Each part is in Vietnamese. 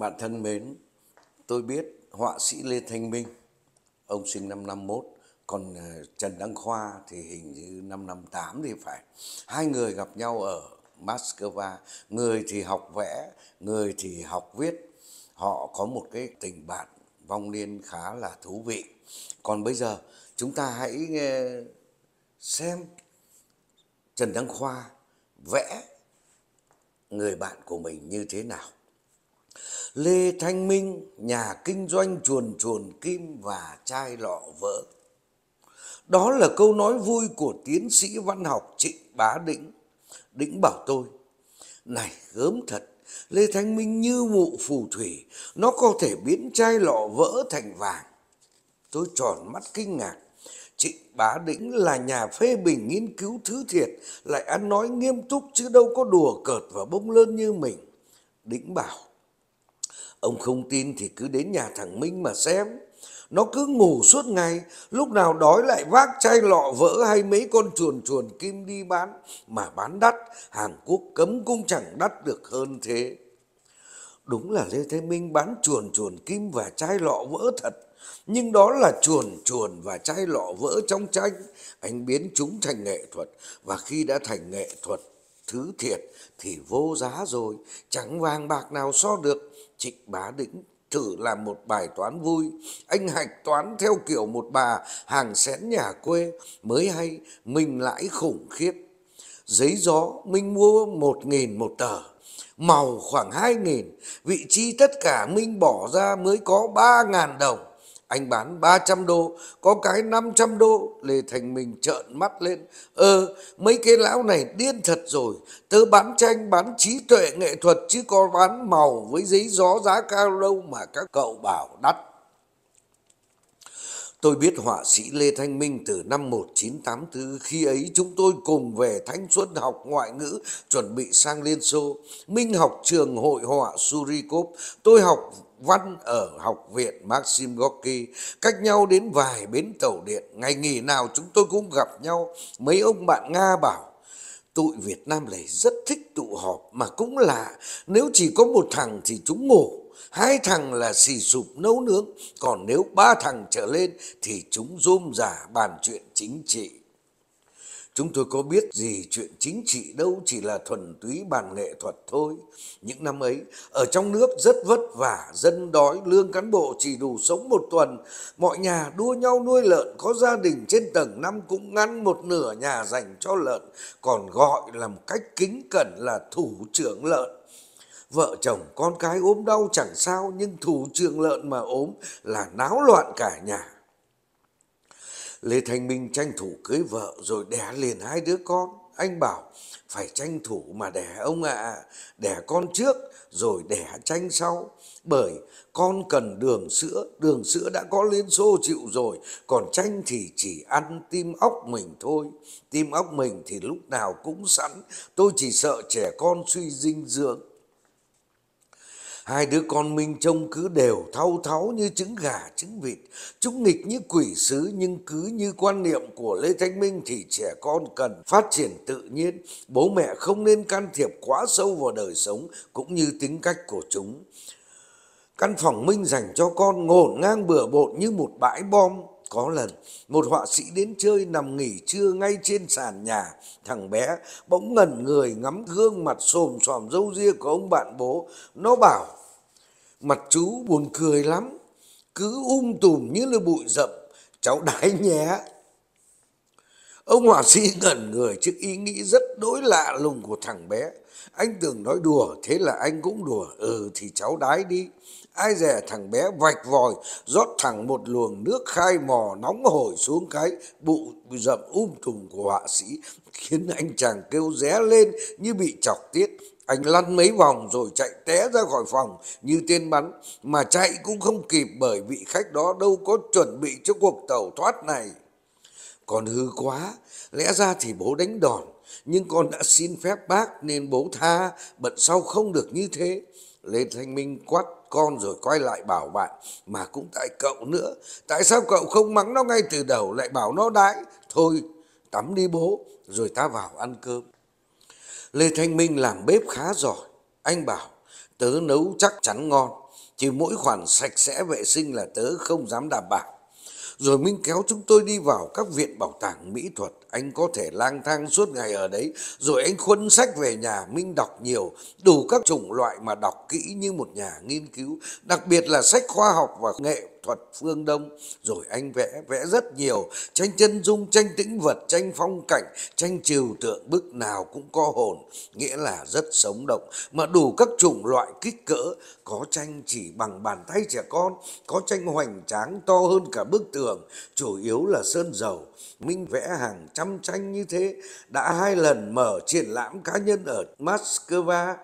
Bạn thân mến, tôi biết họa sĩ Lê Thanh Minh, ông sinh năm 51, còn ờ, Trần Đăng Khoa thì hình như năm 58 thì phải. Hai người gặp nhau ở Moscow, người thì học vẽ, người thì học viết. Họ có một cái tình bạn vong niên khá là thú vị. Còn bây giờ chúng ta hãy nghe ờ, xem Trần Đăng Khoa vẽ người bạn của mình như thế nào. Lê Thanh Minh, nhà kinh doanh chuồn chuồn kim và chai lọ vỡ. Đó là câu nói vui của tiến sĩ văn học Trịnh Bá Đĩnh. Đĩnh bảo tôi, này gớm thật, Lê Thanh Minh như mụ phù thủy, nó có thể biến chai lọ vỡ thành vàng. Tôi tròn mắt kinh ngạc, Trịnh Bá Đĩnh là nhà phê bình nghiên cứu thứ thiệt, lại ăn nói nghiêm túc chứ đâu có đùa cợt và bông lơn như mình. Đĩnh bảo, Ông không tin thì cứ đến nhà thằng Minh mà xem. Nó cứ ngủ suốt ngày, lúc nào đói lại vác chai lọ vỡ hay mấy con chuồn chuồn kim đi bán. Mà bán đắt, Hàn Quốc cấm cũng chẳng đắt được hơn thế. Đúng là Lê Thế Minh bán chuồn chuồn kim và chai lọ vỡ thật. Nhưng đó là chuồn chuồn và chai lọ vỡ trong tranh. Anh biến chúng thành nghệ thuật. Và khi đã thành nghệ thuật thứ thiệt thì vô giá rồi, chẳng vàng bạc nào so được. Trịnh bá Đỉnh thử làm một bài toán vui, anh hạch toán theo kiểu một bà hàng xén nhà quê, mới hay mình lãi khủng khiếp. Giấy gió Minh mua một nghìn một tờ, màu khoảng hai nghìn vị trí tất cả Minh bỏ ra mới có ba ngàn đồng anh bán 300 đô có cái 500 đô Lê Thành Minh trợn mắt lên ờ mấy cái lão này điên thật rồi tớ bán tranh bán trí tuệ nghệ thuật chứ có bán màu với giấy gió giá cao đâu mà các cậu bảo đắt Tôi biết họa sĩ Lê Thanh Minh từ năm 1984 khi ấy chúng tôi cùng về Thanh Xuân học ngoại ngữ chuẩn bị sang Liên Xô. Minh học trường hội họa Surikov, tôi học văn ở học viện Maxim Gorky, cách nhau đến vài bến tàu điện. Ngày nghỉ nào chúng tôi cũng gặp nhau, mấy ông bạn Nga bảo, tụi Việt Nam này rất thích tụ họp mà cũng lạ, nếu chỉ có một thằng thì chúng ngủ, hai thằng là xì sụp nấu nướng, còn nếu ba thằng trở lên thì chúng rôm giả bàn chuyện chính trị. Chúng tôi có biết gì chuyện chính trị đâu chỉ là thuần túy bàn nghệ thuật thôi. Những năm ấy, ở trong nước rất vất vả, dân đói, lương cán bộ chỉ đủ sống một tuần. Mọi nhà đua nhau nuôi lợn, có gia đình trên tầng năm cũng ngăn một nửa nhà dành cho lợn, còn gọi là một cách kính cẩn là thủ trưởng lợn vợ chồng con cái ốm đau chẳng sao nhưng thủ trưởng lợn mà ốm là náo loạn cả nhà Lê Thanh Minh tranh thủ cưới vợ rồi đẻ liền hai đứa con. Anh bảo phải tranh thủ mà đẻ ông ạ, à. đẻ con trước rồi đẻ tranh sau. Bởi con cần đường sữa, đường sữa đã có liên xô chịu rồi, còn tranh thì chỉ ăn tim ốc mình thôi. Tim ốc mình thì lúc nào cũng sẵn, tôi chỉ sợ trẻ con suy dinh dưỡng Hai đứa con Minh trông cứ đều thau tháo như trứng gà, trứng vịt. Chúng nghịch như quỷ sứ nhưng cứ như quan niệm của Lê Thanh Minh thì trẻ con cần phát triển tự nhiên. Bố mẹ không nên can thiệp quá sâu vào đời sống cũng như tính cách của chúng. Căn phòng Minh dành cho con ngổn ngang bừa bộn như một bãi bom. Có lần, một họa sĩ đến chơi nằm nghỉ trưa ngay trên sàn nhà. Thằng bé bỗng ngẩn người ngắm gương mặt xồm xòm râu ria của ông bạn bố. Nó bảo, Mặt chú buồn cười lắm, cứ um tùm như là bụi rậm, cháu đái nhé. Ông họa sĩ ngẩn người trước ý nghĩ rất đối lạ lùng của thằng bé. Anh tưởng nói đùa, thế là anh cũng đùa. Ừ thì cháu đái đi. Ai dè thằng bé vạch vòi, rót thẳng một luồng nước khai mò nóng hổi xuống cái bụi rậm um tùm của họa sĩ, khiến anh chàng kêu ré lên như bị chọc tiết anh lăn mấy vòng rồi chạy té ra khỏi phòng như tên bắn mà chạy cũng không kịp bởi vị khách đó đâu có chuẩn bị cho cuộc tẩu thoát này còn hư quá lẽ ra thì bố đánh đòn nhưng con đã xin phép bác nên bố tha bận sau không được như thế lê thanh minh quát con rồi quay lại bảo bạn mà cũng tại cậu nữa tại sao cậu không mắng nó ngay từ đầu lại bảo nó đãi thôi tắm đi bố rồi ta vào ăn cơm Lê Thanh Minh làm bếp khá giỏi. Anh bảo, tớ nấu chắc chắn ngon, chỉ mỗi khoản sạch sẽ vệ sinh là tớ không dám đảm bảo. Rồi Minh kéo chúng tôi đi vào các viện bảo tàng mỹ thuật, anh có thể lang thang suốt ngày ở đấy. Rồi anh khuân sách về nhà, Minh đọc nhiều, đủ các chủng loại mà đọc kỹ như một nhà nghiên cứu, đặc biệt là sách khoa học và nghệ thuật phương đông rồi anh vẽ vẽ rất nhiều tranh chân dung tranh tĩnh vật tranh phong cảnh tranh trừu tượng bức nào cũng có hồn nghĩa là rất sống động mà đủ các chủng loại kích cỡ có tranh chỉ bằng bàn tay trẻ con có tranh hoành tráng to hơn cả bức tường chủ yếu là sơn dầu minh vẽ hàng trăm tranh như thế đã hai lần mở triển lãm cá nhân ở moscow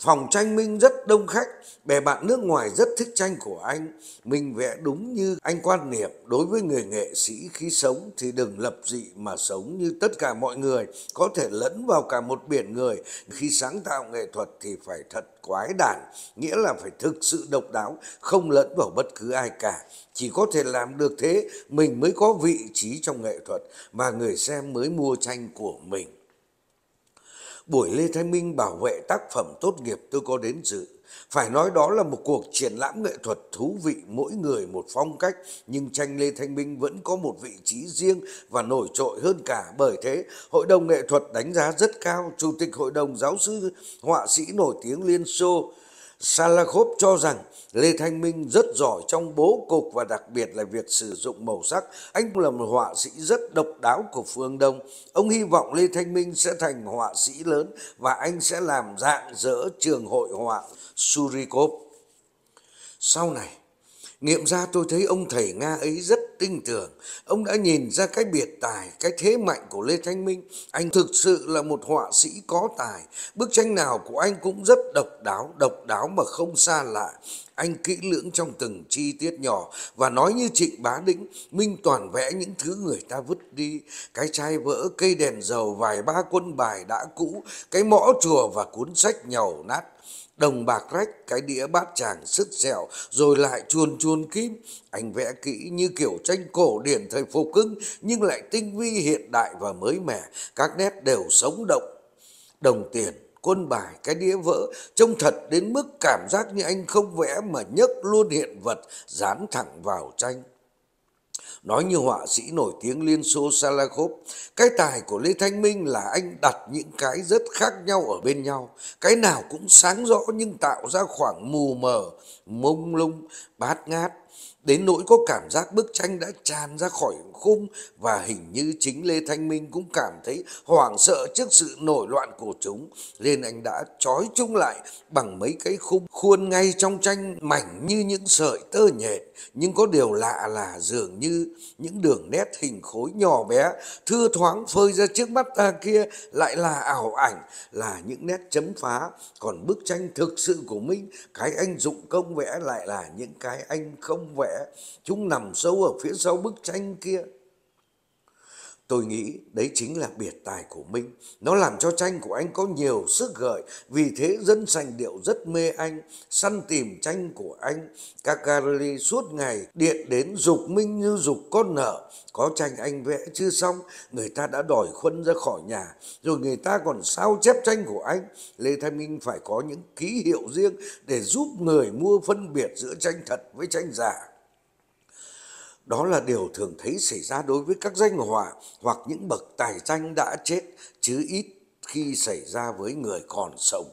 Phòng tranh Minh rất đông khách, bè bạn nước ngoài rất thích tranh của anh. Mình vẽ đúng như anh quan niệm, đối với người nghệ sĩ khi sống thì đừng lập dị mà sống như tất cả mọi người, có thể lẫn vào cả một biển người. Khi sáng tạo nghệ thuật thì phải thật quái đản, nghĩa là phải thực sự độc đáo, không lẫn vào bất cứ ai cả. Chỉ có thể làm được thế, mình mới có vị trí trong nghệ thuật mà người xem mới mua tranh của mình buổi Lê Thái Minh bảo vệ tác phẩm tốt nghiệp tôi có đến dự. Phải nói đó là một cuộc triển lãm nghệ thuật thú vị mỗi người một phong cách, nhưng tranh Lê Thanh Minh vẫn có một vị trí riêng và nổi trội hơn cả. Bởi thế, Hội đồng nghệ thuật đánh giá rất cao Chủ tịch Hội đồng Giáo sư Họa sĩ nổi tiếng Liên Xô Salakhov cho rằng Lê Thanh Minh rất giỏi trong bố cục và đặc biệt là việc sử dụng màu sắc. Anh là một họa sĩ rất độc đáo của phương Đông. Ông hy vọng Lê Thanh Minh sẽ thành họa sĩ lớn và anh sẽ làm dạng dỡ trường hội họa Surikov. Sau này, Nghiệm ra tôi thấy ông thầy Nga ấy rất tinh tường Ông đã nhìn ra cái biệt tài, cái thế mạnh của Lê Thanh Minh. Anh thực sự là một họa sĩ có tài. Bức tranh nào của anh cũng rất độc đáo, độc đáo mà không xa lạ. Anh kỹ lưỡng trong từng chi tiết nhỏ và nói như Trịnh Bá Đĩnh, Minh toàn vẽ những thứ người ta vứt đi. Cái chai vỡ, cây đèn dầu, vài ba quân bài đã cũ, cái mõ chùa và cuốn sách nhầu nát đồng bạc rách, cái đĩa bát chàng sức dẻo, rồi lại chuồn chuồn kim. Anh vẽ kỹ như kiểu tranh cổ điển thời phục hưng, nhưng lại tinh vi hiện đại và mới mẻ, các nét đều sống động. Đồng tiền, quân bài, cái đĩa vỡ, trông thật đến mức cảm giác như anh không vẽ mà nhấc luôn hiện vật, dán thẳng vào tranh. Nói như họa sĩ nổi tiếng Liên Xô Salakhov, cái tài của Lê Thanh Minh là anh đặt những cái rất khác nhau ở bên nhau. Cái nào cũng sáng rõ nhưng tạo ra khoảng mù mờ, mông lung, bát ngát Đến nỗi có cảm giác bức tranh đã tràn ra khỏi khung và hình như chính Lê Thanh Minh cũng cảm thấy hoảng sợ trước sự nổi loạn của chúng. Nên anh đã trói chúng lại bằng mấy cái khung khuôn ngay trong tranh mảnh như những sợi tơ nhện. Nhưng có điều lạ là dường như những đường nét hình khối nhỏ bé thưa thoáng phơi ra trước mắt ta kia lại là ảo ảnh, là những nét chấm phá. Còn bức tranh thực sự của mình cái anh dụng công vẽ lại là những cái anh không vẽ chúng nằm sâu ở phía sau bức tranh kia tôi nghĩ đấy chính là biệt tài của minh nó làm cho tranh của anh có nhiều sức gợi vì thế dân sành điệu rất mê anh săn tìm tranh của anh các gallery suốt ngày điện đến dục minh như dục con nợ có tranh anh vẽ chưa xong người ta đã đòi khuân ra khỏi nhà rồi người ta còn sao chép tranh của anh lê thanh minh phải có những ký hiệu riêng để giúp người mua phân biệt giữa tranh thật với tranh giả đó là điều thường thấy xảy ra đối với các danh họa hoặc những bậc tài danh đã chết chứ ít khi xảy ra với người còn sống.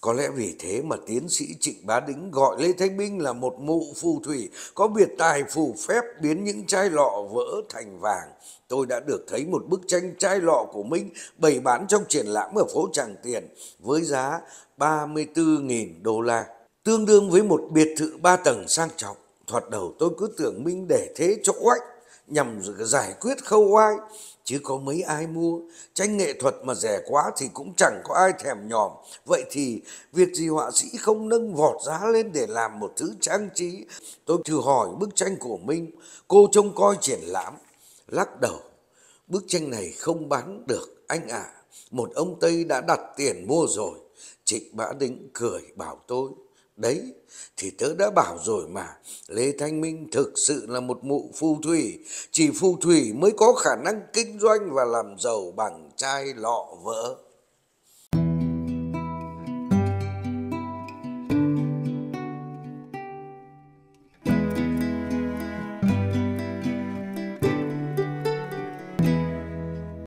Có lẽ vì thế mà tiến sĩ Trịnh Bá Đính gọi Lê Thanh Minh là một mụ phù thủy có biệt tài phù phép biến những chai lọ vỡ thành vàng. Tôi đã được thấy một bức tranh chai lọ của Minh bày bán trong triển lãm ở phố Tràng Tiền với giá 34.000 đô la, tương đương với một biệt thự ba tầng sang trọng. Thoạt đầu tôi cứ tưởng Minh để thế chỗ oách nhằm giải quyết khâu oai chứ có mấy ai mua tranh nghệ thuật mà rẻ quá thì cũng chẳng có ai thèm nhòm vậy thì việc gì họa sĩ không nâng vọt giá lên để làm một thứ trang trí tôi thử hỏi bức tranh của minh cô trông coi triển lãm lắc đầu bức tranh này không bán được anh ạ à. một ông tây đã đặt tiền mua rồi trịnh bá đính cười bảo tôi Đấy, thì tớ đã bảo rồi mà, Lê Thanh Minh thực sự là một mụ phù thủy, chỉ phù thủy mới có khả năng kinh doanh và làm giàu bằng chai lọ vỡ.